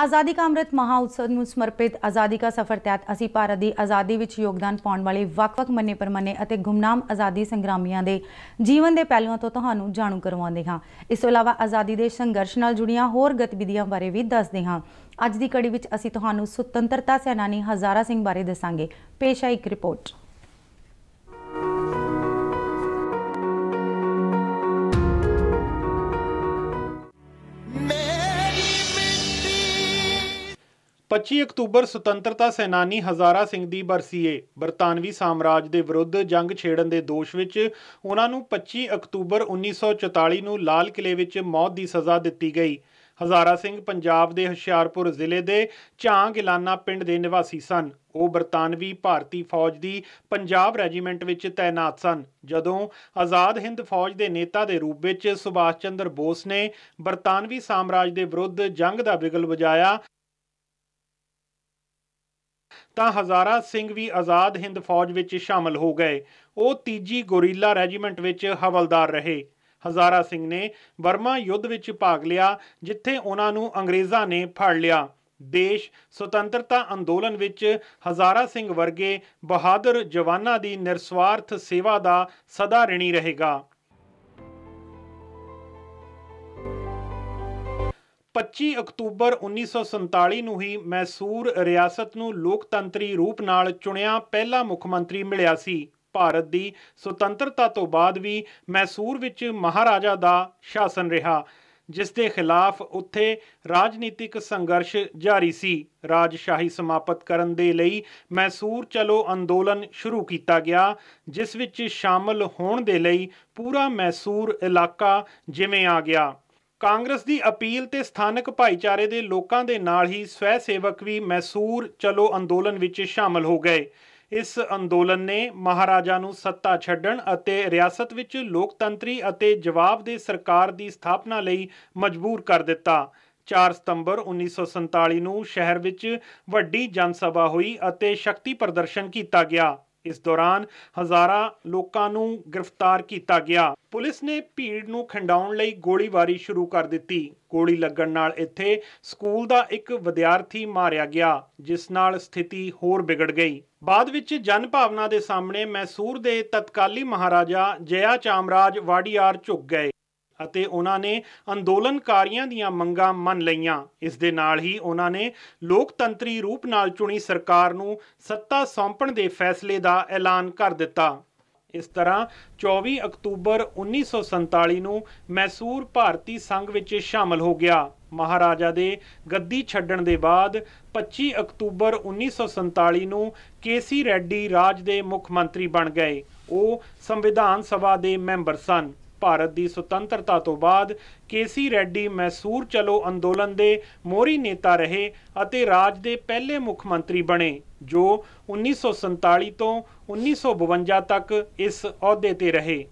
ਆਜ਼ਾਦੀ ਕਾ ਅੰਮ੍ਰਿਤ ਮਹਾਉਤਸਵ ਨੂੰ ਸਮਰਪਿਤ ਆਜ਼ਾਦੀ ਕਾ ਸਫ਼ਰ ਤਹਿਤ ਅਸੀਂ ਭਾਰਤ ਦੀ ਆਜ਼ਾਦੀ ਵਿੱਚ ਯੋਗਦਾਨ ਪਾਉਣ ਵਾਲੇ ਵੱਖ-ਵੱਖ ਮੰਨੇ ਪਰਮੰਨੇ ਅਤੇ ਗੁੰਮਨਾਮ ਆਜ਼ਾਦੀ ਸੰਗਰਾਮੀਆਂ ਦੇ ਜੀਵਨ ਦੇ ਪਹਿਲੂਆਂ ਤੋਂ ਤੁਹਾਨੂੰ ਜਾਣੂ ਕਰਵਾਉਂਦੇ ਹਾਂ ਇਸ ਤੋਂ ਇਲਾਵਾ ਆਜ਼ਾਦੀ ਦੇ ਸੰਘਰਸ਼ ਨਾਲ ਜੁੜੀਆਂ ਹੋਰ ਗਤੀਵਿਧੀਆਂ ਬਾਰੇ ਵੀ ਦੱਸਦੇ ਹਾਂ ਅੱਜ ਦੀ ਕੜੀ ਵਿੱਚ ਅਸੀਂ ਤੁਹਾਨੂੰ ਸੁਤੰਤਰਤਾ ਸੈਨਾਨੀ ਹਜ਼ਾਰਾ ਸਿੰਘ ਬਾਰੇ ਦੱਸਾਂਗੇ ਪੇਸ਼ ਹੈ ਇੱਕ ਰਿਪੋਰਟ 25 ਅਕਤੂਬਰ ਸੁਤੰਤਰਤਾ ਸੈਨਾਨੀ ਹਜ਼ਾਰਾ ਸਿੰਘ ਦੀ ਬਰਸੀ ਏ ਬਰਤਾਨਵੀ ਸਾਮਰਾਜ ਦੇ ਵਿਰੁੱਧ ਜੰਗ ਛੇੜਨ ਦੇ ਦੋਸ਼ ਵਿੱਚ ਉਹਨਾਂ ਨੂੰ 25 ਅਕਤੂਬਰ 1944 ਨੂੰ ਲਾਲ ਕਿਲੇ ਵਿੱਚ ਮੌਤ ਦੀ ਸਜ਼ਾ ਦਿੱਤੀ ਗਈ ਹਜ਼ਾਰਾ ਸਿੰਘ ਪੰਜਾਬ ਦੇ ਹੁਸ਼ਿਆਰਪੁਰ ਜ਼ਿਲ੍ਹੇ ਦੇ ਝਾਂਗ ਇਲਾਨਾ ਪਿੰਡ ਦੇ ਨਿਵਾਸੀ ਸਨ ਉਹ ਬਰਤਾਨਵੀ ਭਾਰਤੀ ਫੌਜ ਦੀ ਪੰਜਾਬ ਰੈਜੀਮੈਂਟ ਵਿੱਚ ਤਾਇਨਾਤ ਸਨ ਜਦੋਂ ਆਜ਼ਾਦ ਹਿੰਦ ਫੌਜ ਦੇ ਨੇਤਾ ਦੇ ਰੂਪ ਵਿੱਚ ਸੁਭਾਸ਼ ਚੰਦਰ ਬੋਸ ਨੇ ਬਰਤਾਨਵੀ ਸਾਮਰਾਜ ਦੇ ਵਿਰੁੱਧ ਜੰਗ ਦਾ ਬਿਗਲ ਵਜਾਇਆ ਤਾਂ ਹਜ਼ਾਰਾ ਸਿੰਘ ਵੀ ਆਜ਼ਾਦ ਹਿੰਦ ਫੌਜ ਵਿੱਚ ਸ਼ਾਮਲ ਹੋ ਗਏ ਉਹ ਤੀਜੀ ਗੋਰੀਲਾ ਰੈਜੀਮੈਂਟ ਵਿੱਚ ਹਵਲਦਾਰ ਰਹੇ ਹਜ਼ਾਰਾ ਸਿੰਘ ਨੇ ਬਰਮਾ ਯੁੱਧ ਵਿੱਚ ਭਾਗ ਲਿਆ ਜਿੱਥੇ ਉਹਨਾਂ ਨੂੰ ਅੰਗਰੇਜ਼ਾਂ ਨੇ ਫੜ ਲਿਆ ਦੇਸ਼ ਸੁਤੰਤਰਤਾ ਅੰਦੋਲਨ ਵਿੱਚ ਹਜ਼ਾਰਾ ਸਿੰਘ ਵਰਗੇ ਬਹਾਦਰ ਜਵਾਨਾਂ ਦੀ ਨਿਰਸਵਾਰਥ ਸੇਵਾ ਦਾ ਸਦਾ ਰਿਣੀ ਰਹੇਗਾ 25 ਅਕਤੂਬਰ 1947 ਨੂੰ ਹੀ ਮੈਸੂਰ ਰਿਆਸਤ ਨੂੰ ਲੋਕਤੰਤਰੀ ਰੂਪ ਨਾਲ ਚੁਣਿਆ ਪਹਿਲਾ ਮੁੱਖ ਮੰਤਰੀ ਮਿਲਿਆ ਸੀ ਭਾਰਤ ਦੀ ਸੁਤੰਤਰਤਾ ਤੋਂ ਬਾਅਦ ਵੀ ਮੈਸੂਰ ਵਿੱਚ ਮਹਾਰਾਜਾ ਦਾ ਸ਼ਾਸਨ ਰਿਹਾ ਜਿਸ ਦੇ ਖਿਲਾਫ ਉੱਥੇ ਰਾਜਨੀਤਿਕ ਸੰਘਰਸ਼ ਜਾਰੀ ਸੀ ਰਾਜਸ਼ਾਹੀ ਸਮਾਪਤ ਕਰਨ ਦੇ ਲਈ ਮੈਸੂਰ ਚਲੋ ਅੰਦੋਲਨ ਸ਼ੁਰੂ ਕੀਤਾ ਗਿਆ ਜਿਸ ਵਿੱਚ ਸ਼ਾਮਲ ਹੋਣ ਦੇ ਲਈ ਪੂਰਾ ਮੈਸੂਰ ਇਲਾਕਾ ਜਿਵੇਂ ਆ ਗਿਆ ਕਾਂਗਰਸ ਦੀ ਅਪੀਲ ਤੇ ਸਥਾਨਕ ਭਾਈਚਾਰੇ ਦੇ ਲੋਕਾਂ ਦੇ ਨਾਲ ਹੀ ਸਵੈ ਸੇਵਕ ਵੀ ਮੈਸੂਰ ਚਲੋ ਅੰਦੋਲਨ ਵਿੱਚ ਸ਼ਾਮਲ ਹੋ ਗਏ ਇਸ ਅੰਦੋਲਨ ਨੇ ਮਹਾਰਾਜਾ ਨੂੰ ਸੱਤਾ ਛੱਡਣ ਅਤੇ ਰਿਆਸਤ ਵਿੱਚ ਲੋਕਤੰਤਰੀ ਅਤੇ ਜਵਾਬਦੇਹ ਸਰਕਾਰ ਦੀ ਸਥਾਪਨਾ ਲਈ ਮਜਬੂਰ ਕਰ ਦਿੱਤਾ 4 ਸਤੰਬਰ 1947 ਨੂੰ ਸ਼ਹਿਰ ਵਿੱਚ ਵੱਡੀ ਜਨਸਭਾ ਹੋਈ ਅਤੇ ਸ਼ਕਤੀ ਪ੍ਰਦਰਸ਼ਨ ਕੀਤਾ ਗਿਆ ਇਸ ਦੌਰਾਨ ਹਜ਼ਾਰਾਂ ਲੋਕਾਂ ਨੂੰ ਗ੍ਰਿਫਤਾਰ ਕੀਤਾ ਗਿਆ ਪੁਲਿਸ ਨੇ ਭੀੜ ਨੂੰ ਖੰਡਾਉਣ ਲਈ ਗੋਲੀਬਾਰੀ ਸ਼ੁਰੂ ਕਰ ਦਿੱਤੀ ਗੋਲੀ ਲੱਗਣ ਨਾਲ ਇੱਥੇ ਸਕੂਲ ਦਾ ਇੱਕ ਵਿਦਿਆਰਥੀ ਮਾਰਿਆ ਗਿਆ ਜਿਸ ਨਾਲ ਸਥਿਤੀ ਹੋਰ ਵਿਗੜ ਗਈ ਬਾਅਦ ਵਿੱਚ ਜਨ ਭਾਵਨਾ ਦੇ ਸਾਹਮਣੇ ਮੈਸੂਰ ਦੇ ਤਤਕਾਲੀ ਮਹਾਰਾਜਾ ਜਯਾ ਚਾਮਰਾਜ ਵਾੜੀਆਰ ਝੁਕ ਗਏ ਅਤੇ ਉਹਨਾਂ ਨੇ ਅੰਦੋਲਨਕਾਰੀਆਂ ਦੀਆਂ ਮੰਗਾਂ ਮੰਨ ਲਈਆਂ ਇਸ ਦੇ ਨਾਲ ਹੀ ਉਹਨਾਂ ਨੇ ਲੋਕਤੰਤਰੀ ਰੂਪ ਨਾਲ ਚੁਣੀ ਸਰਕਾਰ ਨੂੰ ਸੱਤਾ ਸੌਂਪਣ ਦੇ ਫੈਸਲੇ ਦਾ ਐਲਾਨ ਕਰ ਦਿੱਤਾ ਇਸ ਤਰ੍ਹਾਂ 24 ਅਕਤੂਬਰ 1947 ਨੂੰ ਮੈਸੂਰ ਭਾਰਤੀ ਸੰਘ ਵਿੱਚ ਸ਼ਾਮਲ ਹੋ ਗਿਆ ਮਹਾਰਾਜਾ ਦੇ ਗੱਦੀ ਛੱਡਣ ਦੇ ਬਾਅਦ 25 ਅਕਤੂਬਰ 1947 ਨੂੰ ਕੇਸੀ ਰੈੱਡੀ ਰਾਜ ਦੇ ਮੁੱਖ ਮੰਤਰੀ ਬਣ ਗਏ ਉਹ ਸੰਵਿਧਾਨ ਸਭਾ ਦੇ ਮੈਂਬਰ ਸਨ ਭਾਰਤ ਦੀ ਸੁਤੰਤਰਤਾ ਤੋਂ ਬਾਅਦ ਕੇਸੀ ਰੈੱਡੀ ਮੈਸੂਰ ਚਲੋ ਅੰਦੋਲਨ ਦੇ ਮੋਰੀ ਨੇਤਾ ਰਹੇ ਅਤੇ ਰਾਜ ਦੇ ਪਹਿਲੇ ਮੁੱਖ ਮੰਤਰੀ ਬਣੇ ਜੋ 1947 ਤੋਂ 1952 ਤੱਕ ਇਸ ਅਹੁਦੇ ਤੇ ਰਹੇ